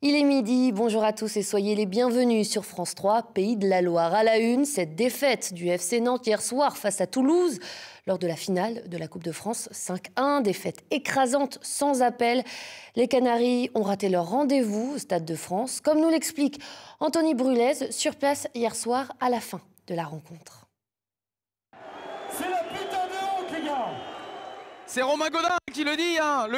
Il est midi, bonjour à tous et soyez les bienvenus sur France 3, Pays de la Loire. À la une, cette défaite du FC Nantes hier soir face à Toulouse lors de la finale de la Coupe de France 5-1, défaite écrasante sans appel. Les Canaries ont raté leur rendez-vous au Stade de France, comme nous l'explique Anthony Brulez sur place hier soir à la fin de la rencontre. C'est la putain de honte les gars C'est Romain Godin qui le dit, hein,